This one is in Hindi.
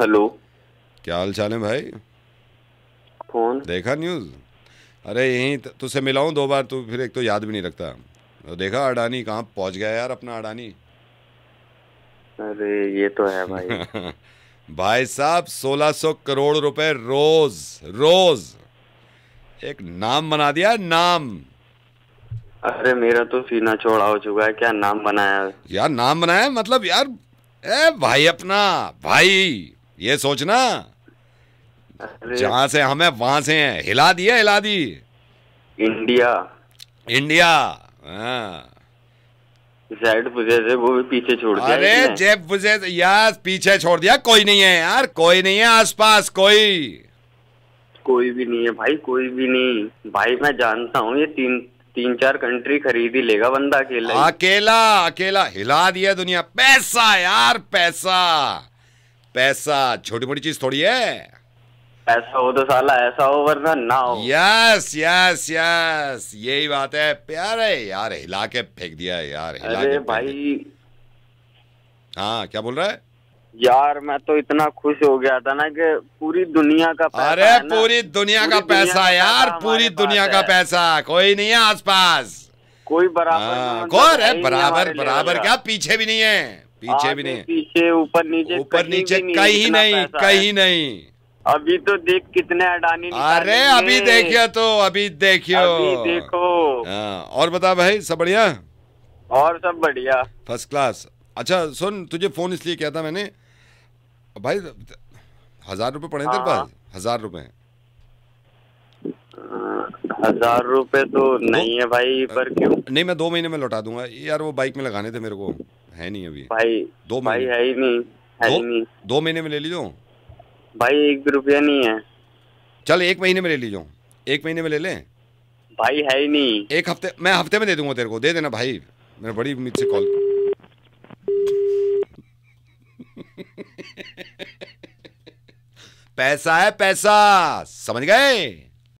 हेलो क्या हाल चाल है भाई कौन देखा न्यूज अरे यहीं तुझसे मिला हूँ दो बार तू फिर एक तो याद भी नहीं रखता तो देखा अडानी कहाँ पहुँच गया यार अपना अडानी अरे ये तो है भाई भाई साहब 1600 करोड़ रुपए रोज रोज एक नाम बना दिया नाम अरे मेरा तो सीना चौड़ा हो चुका है क्या नाम बनाया यार नाम बनाया मतलब यार ए भाई अपना भाई ये सोचना जहां से हमें वहां से हैं हिला दिया हिला दी इंडिया इंडिया हाँ। वो भी पीछे छोड़ दिया अरे जेब यार पीछे छोड़ दिया कोई नहीं है यार कोई नहीं है आसपास कोई कोई भी नहीं है भाई कोई भी नहीं भाई मैं जानता हूँ ये तीन तीन चार कंट्री खरीद ही लेगा बंदा अकेला अकेला अकेला हिला दिया दुनिया पैसा यार पैसा पैसा छोटी मोटी चीज थोड़ी है पैसा हो तो साला ऐसा हो वरना ना हो यस यस यस यही बात है प्यार है यार हिला के फेंक दिया है यार हिला अरे के भाई हाँ क्या बोल रहा है यार मैं तो इतना खुश हो गया था ना कि पूरी दुनिया का पैसा अरे पूरी दुनिया का पैसा दुनिया यार पूरी दुनिया का पैसा कोई नहीं है आसपास कोई बराबर हाँ, मतलब कौन है बराबर बराबर क्या पीछे भी नहीं है पीछे भी नहीं पीछे ऊपर नीचे ऊपर नीचे कहीं नहीं कहीं नहीं अभी तो देख कितने अडानी अरे अभी देखियो तो अभी देखियो अभी देखो आ, हाँ, और बता भाई सब बढ़िया और सब बढ़िया फर्स्ट क्लास अच्छा सुन तुझे फोन इसलिए किया था मैंने भाई हजार रुपए पड़े तेरे हाँ। पास हजार रुपए हजार रुपए तो नहीं है भाई पर क्यों नहीं मैं दो महीने में लौटा दूंगा यार वो बाइक में लगाने थे मेरे को है नहीं अभी भाई दो भाई है ही नहीं है दो, नहीं दो महीने में ले लीजो भाई एक भी रुपया नहीं है चल एक महीने में ले लीजो एक महीने में ले लें भाई है ही नहीं एक हफ्ते मैं हफ्ते में दे दूंगा तेरे को दे देना भाई मैंने बड़ी उम्मीद से कॉल पैसा है पैसा समझ गए